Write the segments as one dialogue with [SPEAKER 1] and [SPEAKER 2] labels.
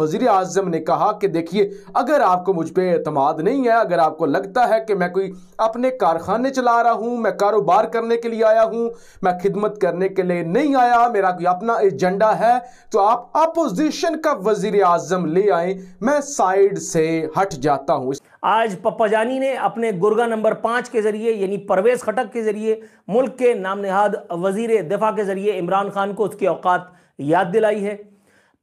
[SPEAKER 1] वजीर आजम ने कहा कि देखिए अगर आपको मुझ पर अतमाद नहीं है अगर आपको लगता है कि मैं कोई अपने कारखाने चला रहा हूँ मैं कारोबार करने के लिए आया हूँ मैं खिदमत करने के लिए नहीं आया मेरा कोई अपना एजेंडा है तो आप अपोजिशन का वजीर अजम ले आए मैं साइड से हट जाता हूँ आज पप्पा जानी ने अपने
[SPEAKER 2] गुर्गा नंबर पाँच के जरिए यानी परवेज खटक के जरिए मुल्क के नाम नहाद वजीर दफा के जरिए इमरान खान को उसकी औकात याद दिलाई है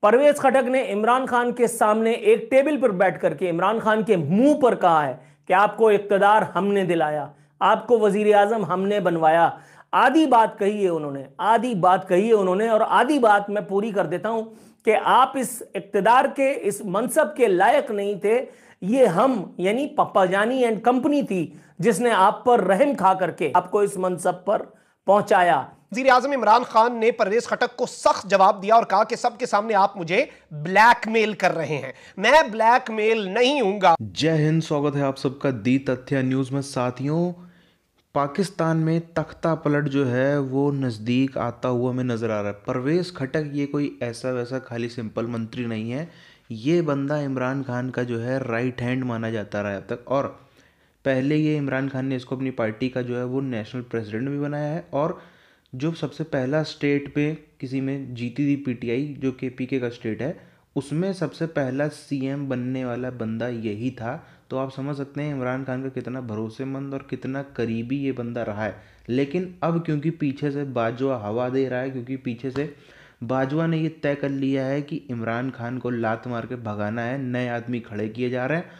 [SPEAKER 2] परवेज खटक ने इमरान खान के सामने एक टेबल पर बैठ करके इमरान खान के मुंह पर कहा है कि आपको इकतदार हमने दिलाया आपको वजीर आजम हमने बनवाया आधी बात कही है उन्होंने आधी बात कही है उन्होंने और आधी बात मैं पूरी कर देता हूं कि आप इस इकतदार के इस मनसब के लायक नहीं थे ये हम यानी जानी एंड कंपनी थी जिसने आप पर रहम खा करके आपको इस मनसब पर पहुंचाया वजी अजम इमरान खान ने परवेज खटक को सख्त जवाब दिया और कहा कि सबके सामने आप मुझे ब्लैकमेल कर रहे हैं
[SPEAKER 3] मैं ब्लैकमेल नहीं हूंगा जय हिंद स्वागत है आप सबका दी तथ्य न्यूज में साथियों पाकिस्तान में तख्ता पलट जो है वो नज़दीक आता हुआ हमें नज़र आ रहा है परवेज़ खटक ये कोई ऐसा वैसा खाली सिंपल मंत्री नहीं है ये बंदा इमरान खान का जो है राइट हैंड माना जाता रहा है अब तक और पहले ये इमरान खान ने इसको अपनी पार्टी का जो है वो नेशनल प्रेसिडेंट भी बनाया है और जो सबसे पहला स्टेट पे किसी में जीती थी पीटीआई जो के पी के का स्टेट है उसमें सबसे पहला सीएम बनने वाला बंदा यही था तो आप समझ सकते हैं इमरान खान का कितना भरोसेमंद और कितना करीबी ये बंदा रहा है लेकिन अब क्योंकि पीछे से बाजवा हवा दे रहा है क्योंकि पीछे से बाजवा ने ये तय कर लिया है कि इमरान खान को लात मार के भगाना है नए आदमी खड़े किए जा रहे हैं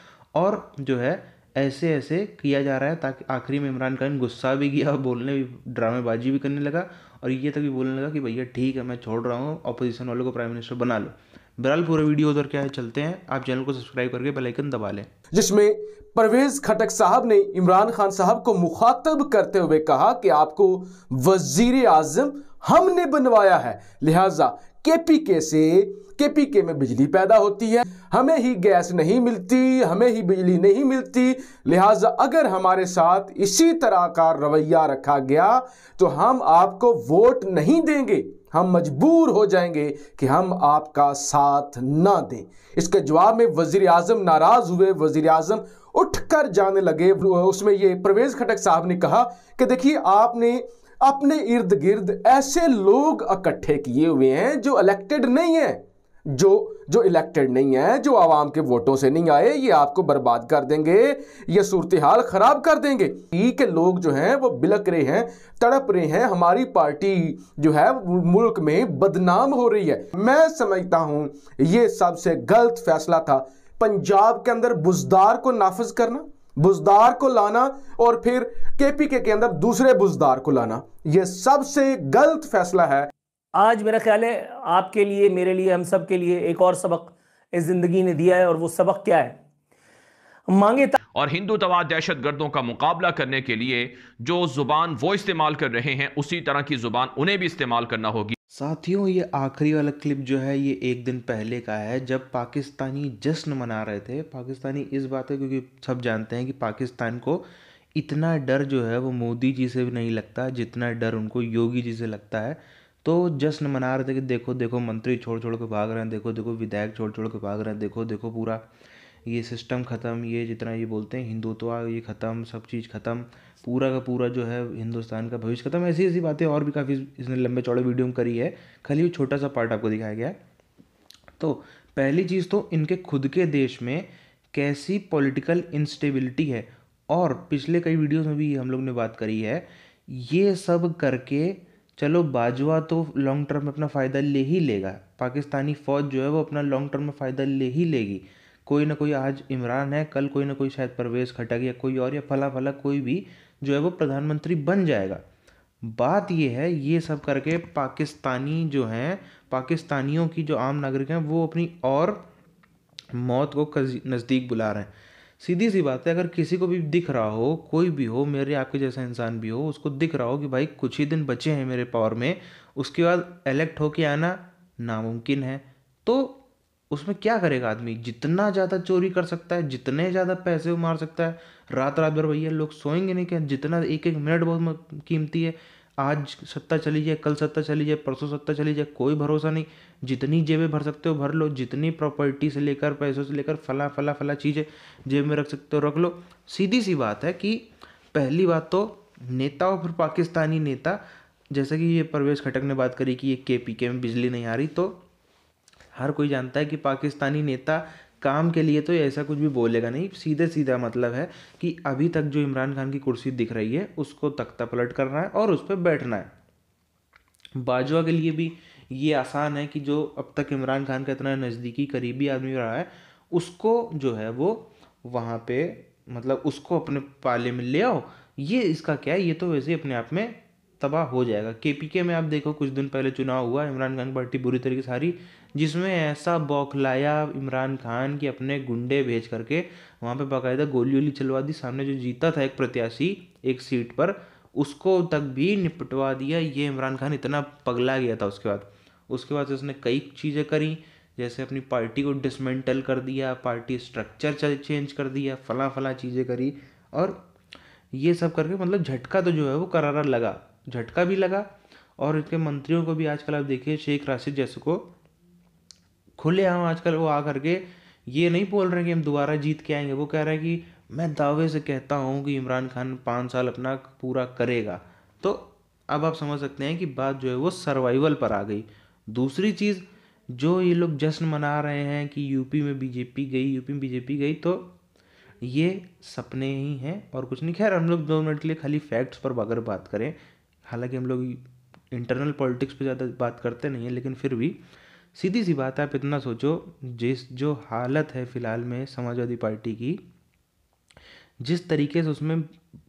[SPEAKER 3] और जो है ऐसे ऐसे किया जा रहा है ताकि आखिरी में इमरान खान गुस्सा भी किया बोलने भी ड्रामेबाजी भी करने लगा और ये तक भी बोलने लगा कि भैया ठीक है मैं छोड़ रहा हूँ अपोजिशन वालों को प्राइम मिनिस्टर बना लो बहरहाल पूरे वीडियो उधर क्या है चलते हैं आप चैनल को सब्सक्राइब करके बेलाइकन दबा लें
[SPEAKER 1] जिसमें परवेज खटक साहब ने इमरान खान साहब को मुखातब करते हुए कहा कि आपको वजीर आजम हमने बनवाया है लिहाजा केपीके से केपीके में बिजली पैदा होती है हमें ही गैस नहीं मिलती हमें ही बिजली नहीं मिलती लिहाजा अगर हमारे साथ इसी तरह का रवैया रखा गया तो हम आपको वोट नहीं देंगे हम मजबूर हो जाएंगे कि हम आपका साथ ना दें इसके जवाब में वजीर आजम नाराज हुए वजीर आजम उठ कर जाने लगे उसमें ये परवेज खटक साहब ने कहा कि देखिए आपने अपने इर्द गिर्द ऐसे लोग इकट्ठे किए हुए हैं जो इलेक्टेड नहीं है जो जो इलेक्टेड नहीं है जो आवाम के वोटों से नहीं आए ये आपको बर्बाद कर देंगे ये सूरत हाल ख़राब कर देंगे ठीक के लोग जो हैं वो बिलक रहे हैं तड़प रहे हैं हमारी पार्टी जो है मुल्क में बदनाम हो रही है मैं समझता हूँ ये सबसे गलत फैसला था पंजाब के अंदर बुजदार को नाफज करना बुजदार को लाना और फिर केपीके के अंदर दूसरे बुजदार को लाना यह सबसे गलत फैसला है
[SPEAKER 2] आज मेरा ख्याल है आपके लिए मेरे लिए हम सब के लिए एक और सबक इस जिंदगी ने दिया है और वो सबक क्या है मांगे
[SPEAKER 1] और हिंदू तवा दहशत गर्दों का मुकाबला करने के लिए जो जुबान वो इस्तेमाल कर रहे हैं उसी तरह की जुबान उन्हें भी इस्तेमाल करना होगी
[SPEAKER 3] साथियों ये आखिरी वाला क्लिप जो है ये एक दिन पहले का है जब पाकिस्तानी जश्न मना रहे थे पाकिस्तानी इस बात है क्योंकि सब जानते हैं कि पाकिस्तान को इतना डर जो है वो मोदी जी से भी नहीं लगता जितना डर उनको योगी जी से लगता है तो जश्न मना रहे थे कि देखो देखो मंत्री छोड़ छोड़ के भाग रहे हैं देखो देखो विधायक छोड़ छोड़ के भाग रहे हैं देखो देखो पूरा ये सिस्टम ख़त्म ये जितना ये बोलते हैं हिंदुत्व ये ख़त्म सब चीज़ ख़त्म पूरा का पूरा जो है हिंदुस्तान का भविष्य ख़त्म ऐसी ऐसी बातें और भी काफ़ी इसने लंबे चौड़े वीडियो में करी है खाली वो छोटा सा पार्ट आपको दिखाया गया तो पहली चीज़ तो इनके खुद के देश में कैसी पॉलिटिकल इंस्टेबिलिटी है और पिछले कई वीडियोस में भी हम लोग ने बात करी है ये सब करके चलो बाजवा तो लॉन्ग टर्म में अपना फ़ायदा ले ही लेगा पाकिस्तानी फ़ौज जो है वो अपना लॉन्ग टर्म में फ़ायदा ले ही लेगी कोई ना कोई आज इमरान है कल कोई ना कोई शायद परवेज़ खटक या कोई और या फला फला कोई भी जो है वो प्रधानमंत्री बन जाएगा बात यह है ये सब करके पाकिस्तानी जो हैं पाकिस्तानियों की जो आम नागरिक हैं वो अपनी और मौत को नज़दीक बुला रहे हैं सीधी सी बात है अगर किसी को भी दिख रहा हो कोई भी हो मेरे आपके जैसा इंसान भी हो उसको दिख रहा हो कि भाई कुछ ही दिन बचे हैं मेरे पावर में उसके बाद इलेक्ट होके आना नामुमकिन है तो उसमें क्या करेगा आदमी जितना ज़्यादा चोरी कर सकता है जितने ज़्यादा पैसे वो मार सकता है रात रात भर भैया लोग सोएंगे नहीं क्या जितना एक एक मिनट बहुत कीमती है आज सत्ता चली जाए कल सत्ता चली जाए परसों सत्ता चली जाए कोई भरोसा नहीं जितनी जेबें भर सकते हो भर लो जितनी प्रॉपर्टी से लेकर पैसों से लेकर फला फला फला चीज़ें जेब में रख सकते हो रख लो सीधी सी बात है कि पहली बात तो नेता और फिर पाकिस्तानी नेता जैसे कि ये परवेश खटक ने बात करी कि ये के पी के में बिजली नहीं आ रही तो हर कोई जानता है कि पाकिस्तानी नेता काम के लिए तो ऐसा कुछ भी बोलेगा नहीं सीधे सीधा मतलब है कि अभी तक जो इमरान खान की कुर्सी दिख रही है उसको तख्ता पलट करना है और उस पर बैठना है बाजवा के लिए भी ये आसान है कि जो अब तक इमरान खान का इतना नज़दीकी करीबी आदमी रहा है उसको जो है वो वहाँ पे मतलब उसको अपने पाले में ले आओ ये इसका क्या है ये तो वैसे अपने आप में तबाह हो जाएगा के में आप देखो कुछ दिन पहले चुनाव हुआ इमरान खान की पार्टी बुरी तरीके से हारी जिसमें ऐसा बौखलाया इमरान खान कि अपने गुंडे भेज करके वहाँ पे बाकायदा गोली वोली चलवा दी सामने जो जीता था एक प्रत्याशी एक सीट पर उसको तक भी निपटवा दिया ये इमरान खान इतना पगला गया था उसके बाद उसके बाद उसने कई चीज़ें करी जैसे अपनी पार्टी को डिसमेंटल कर दिया पार्टी स्ट्रक्चर चेंज कर दिया फला फला चीज़ें करी और ये सब करके मतलब झटका तो जो है वो करारा लगा झटका भी लगा और इनके मंत्रियों को भी आजकल आप देखिए शेख राशिद जैसे को खुले खुलेआम आजकल वो आ करके ये नहीं बोल रहे कि हम दोबारा जीत के आएंगे वो कह रहे हैं कि मैं दावे से कहता हूँ कि इमरान खान पाँच साल अपना पूरा करेगा तो अब आप समझ सकते हैं कि बात जो है वो सर्वाइवल पर आ गई दूसरी चीज़ जो ये लोग जश्न मना रहे हैं कि यूपी में बीजेपी गई यूपी में बीजेपी गई तो ये सपने ही हैं और कुछ नहीं खैर हम लोग दो मिनट के लिए खाली फैक्ट्स पर अगर बात करें हालांकि हम लोग इंटरनल पॉलिटिक्स पे ज़्यादा बात करते नहीं हैं लेकिन फिर भी सीधी सी बात है आप इतना सोचो जिस जो हालत है फ़िलहाल में समाजवादी पार्टी की जिस तरीके से उसमें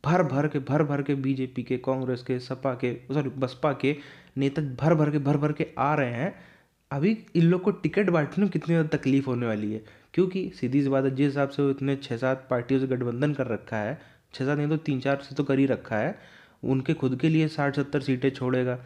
[SPEAKER 3] भर भर के भर भर के बीजेपी के कांग्रेस के सपा के सॉरी बसपा के नेता भर भर के भर भर के आ रहे हैं अभी इन लोग को टिकट बांटने में कितनी ज़्यादा तकलीफ होने वाली है क्योंकि सीधी सी बात है जिस हिसाब से इतने छः सात पार्टियों से गठबंधन कर रखा है छः सात नहीं तो तीन चार से तो कर ही रखा है उनके खुद के लिए साठ सत्तर सीटें छोड़ेगा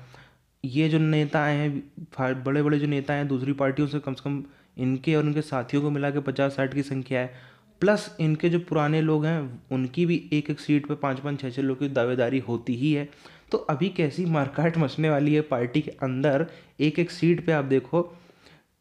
[SPEAKER 3] ये जो नेता आए हैं बड़े बड़े जो नेता हैं दूसरी पार्टियों से कम से कम इनके और उनके साथियों को मिला के पचास साठ की संख्या है प्लस इनके जो पुराने लोग हैं उनकी भी एक एक सीट पर पाँच पाँच छः छः लोग की दावेदारी होती ही है तो अभी कैसी मारकाट मचने वाली है पार्टी के अंदर एक एक सीट पे आप देखो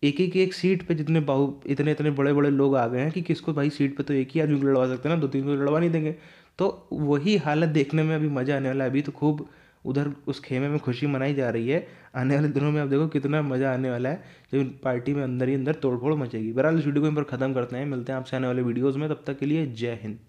[SPEAKER 3] एक एक एक सीट पे जितने बाहु इतने इतने बड़े बड़े लोग आ गए हैं कि किसको भाई सीट पे तो एक ही आदमी को लड़वा सकते हैं ना दो तीन को लड़वा नहीं देंगे तो वही हालत देखने में अभी मज़ा आने वाला है अभी तो खूब उधर उस खेमे में खुशी मनाई जा रही है आने वाले दिनों में आप देखो कितना मज़ा आने वाला है जब पार्टी में अंदर ही अंदर तोड़फोड़ मचेगी बहरहाल इस वीडियो को इन पर ख़त्म करते हैं मिलते हैं आपसे आने वाले वीडियोज़ में तब तक के लिए जय हिंद